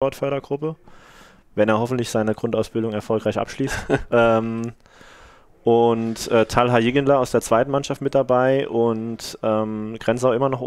Sportfördergruppe, wenn er hoffentlich seine Grundausbildung erfolgreich abschließt. ähm, und äh, Talha Jiginla aus der zweiten Mannschaft mit dabei und ähm, Grenzau immer noch